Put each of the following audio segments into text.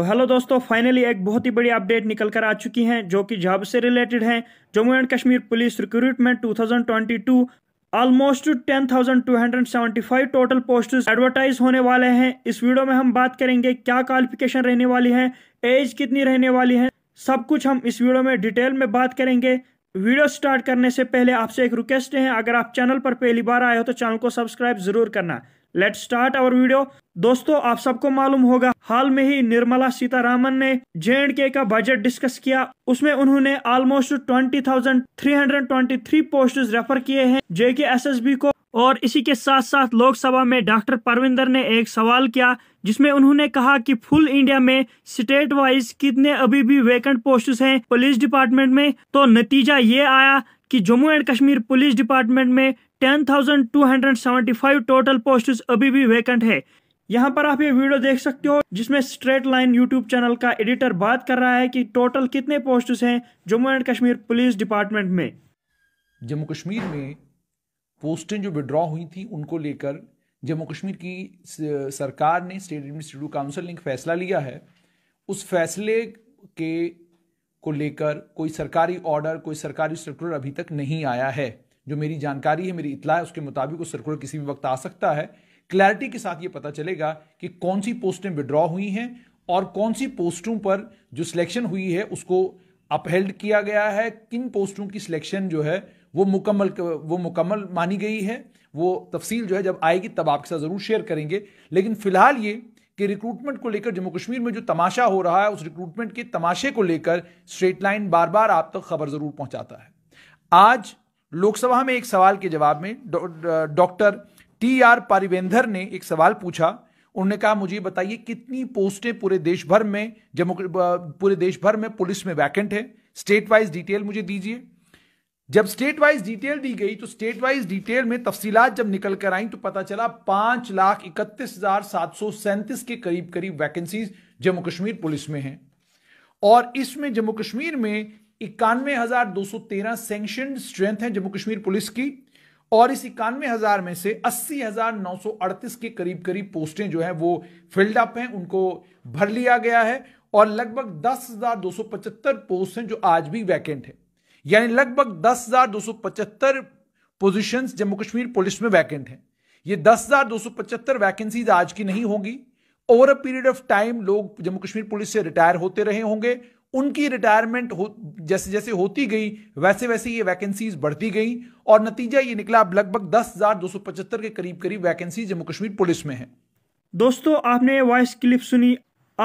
तो हेलो दोस्तों फाइनली एक बहुत ही बड़ी अपडेट निकल कर आ चुकी है जो कि जॉब से रिलेटेड है Jammu and Kashmir police recruitment 2022 almost 10,275 total post advertise होने वाले हैं इस वीडियो में हम बात करेंगे क्या क्वालिफिकेशन रहने वाली है एज कितनी रहने वाली है सब कुछ हम इस वीडियो में डिटेल में बात करेंगे वीडियो स्टार्ट करने से पहले आपसे एक रिक्वेस्ट है अगर आप चैनल पर पहली बार आए हो तो चैनल को सब्सक्राइब जरूर करना लेट स्टार्ट आवर वीडियो दोस्तों आप सबको मालूम होगा हाल में ही निर्मला सीतारामन ने जे के का बजट डिस्कस किया उसमें उन्होंने almost twenty thousand three hundred twenty three post refer किए हैं जे के एस एस बी को और इसी के साथ साथ लोकसभा में डॉक्टर परविंदर ने एक सवाल किया जिसमें उन्होंने कहा कि फुल इंडिया में स्टेट वाइज कितने अभी भी वेकेंट पोस्ट हैं पुलिस डिपार्टमेंट में तो नतीजा ये आया कि Jammu and Kashmir police department में 10,275 टोटल पोस्ट अभी भी वैकेंट है यहाँ पर आप ये वीडियो देख सकते हो जिसमें स्ट्रेट लाइन यूट्यूब चैनल का एडिटर बात कर रहा है कि टोटल कितने पोस्ट हैं Jammu and Kashmir police department में जम्मू कश्मीर में पोस्टें जो विड्रॉ हुई थी उनको लेकर जम्मू कश्मीर की सरकार ने स्टेट एडमिनिस्ट्रेटिव काउंसिल ने फैसला लिया है उस फैसले के को लेकर कोई सरकारी ऑर्डर कोई सरकारी सर्कुलर अभी तक नहीं आया है जो मेरी जानकारी है मेरी इतला है उसके मुताबिक वो सर्कुलर किसी भी वक्त आ सकता है क्लैरिटी के साथ ये पता चलेगा कि कौन सी पोस्टें विड्रॉ हुई हैं और कौन सी पोस्टों पर जो सिलेक्शन हुई है उसको अपहेल्ड किया गया है किन पोस्टों की सिलेक्शन जो है वो मुकम्मल वो मुकम्मल मानी गई है वो तफसील जो है जब आएगी तब आपके साथ ज़रूर शेयर करेंगे लेकिन फिलहाल ये कि रिक्रूटमेंट को लेकर जम्मू कश्मीर में जो तमाशा हो रहा है उस रिक्रूटमेंट के तमाशे को लेकर स्ट्रेट लाइन बार बार आप तक तो खबर जरूर पहुंचाता है आज लोकसभा में एक सवाल के जवाब में डॉक्टर टी आर पारिवेंदर ने एक सवाल पूछा उन्होंने कहा मुझे बताइए कितनी पोस्टें पूरे देश भर में जम्मू पूरे देश भर में पुलिस में वैकेंट है स्टेट वाइज डिटेल मुझे दीजिए जब स्टेट वाइज डिटेल दी गई तो स्टेट वाइज डिटेल में तफसीलात जब निकल कर आई तो पता चला पांच लाख इकतीस हजार सात सौ सैंतीस के करीब करीब वैकेंसीज जम्मू कश्मीर पुलिस में हैं और इसमें जम्मू कश्मीर में इक्यानवे हजार दो सौ तेरह सेंक्शन स्ट्रेंथ है जम्मू कश्मीर पुलिस की और इस इक्यानवे हजार में से अस्सी हजार नौ सौ अड़तीस के करीब करीब पोस्टें जो है वो फिल्ड अप हैं उनको भर लिया गया है और लगभग दस हजार दो सौ पचहत्तर पोस्ट हैं जो आज भी वैकेंट है यानी लगभग पचहत्तर पोजिशन जम्मू कश्मीर पुलिस में वैकेंट हैं ये दस हजार दो सौ पचहत्तर वैकेंसीज आज की नहीं होंगी over a period of time लोग जम्मू कश्मीर पुलिस से रिटायर होते रहे होंगे उनकी रिटायरमेंट हो जैसे जैसे होती गई वैसे वैसे ये वैकेंसीज बढ़ती गई और नतीजा ये निकला अब लगभग दस हजार दो सौ पचहत्तर के करीब करीब वैकेंसी जम्मू कश्मीर पुलिस में है दोस्तों आपने वॉइस क्लिप सुनी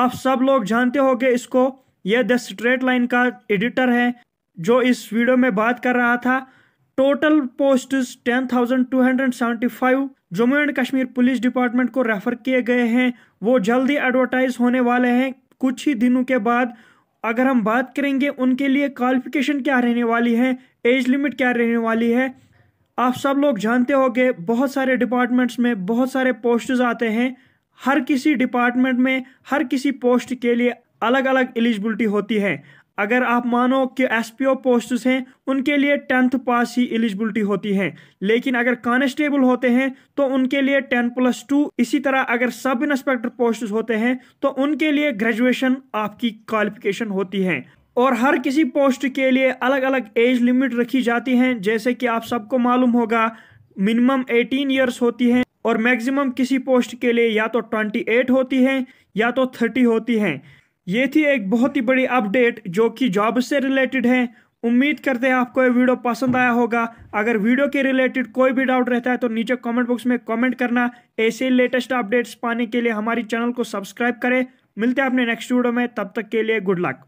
आप सब लोग जानते हो इसको यह द स्ट्रेट लाइन का एडिटर है जो इस वीडियो में बात कर रहा था total post ten thousand two hundred seventy five Jammu and Kashmir police department को रेफर किए गए हैं वो जल्दी एडवर्टाइज होने वाले हैं कुछ ही दिनों के बाद अगर हम बात करेंगे उनके लिए क्वालिफिकेशन क्या रहने वाली है एज लिमिट क्या रहने वाली है आप सब लोग जानते होंगे बहुत सारे डिपार्टमेंट्स में बहुत सारे पोस्ट्स आते हैं हर किसी डिपार्टमेंट में हर किसी पोस्ट के लिए अलग अलग एलिजिबिलिटी होती है अगर आप मानो कि एसपीओ पोस्ट्स हैं उनके लिए टेंथ पास ही एलिजिबिलिटी होती है लेकिन अगर कांस्टेबल होते हैं तो उनके लिए टेन प्लस टू इसी तरह अगर सब इंस्पेक्टर पोस्ट्स होते हैं तो उनके लिए ग्रेजुएशन आपकी क्वालिफिकेशन होती है और हर किसी पोस्ट के लिए अलग अलग एज लिमिट रखी जाती है जैसे कि आप सबको मालूम होगा मिनिमम एटीन ईयर्स होती है और मैक्सिमम किसी पोस्ट के लिए या तो एट होती है या तो थर्टी होती है ये थी एक बहुत ही बड़ी अपडेट जो कि जॉब से रिलेटेड है उम्मीद करते हैं आपको ये वीडियो पसंद आया होगा अगर वीडियो के रिलेटेड कोई भी डाउट रहता है तो नीचे कमेंट बॉक्स में कमेंट करना ऐसे लेटेस्ट अपडेट्स पाने के लिए हमारी चैनल को सब्सक्राइब करें मिलते हैं अपने नेक्स्ट वीडियो में तब तक के लिए गुड लक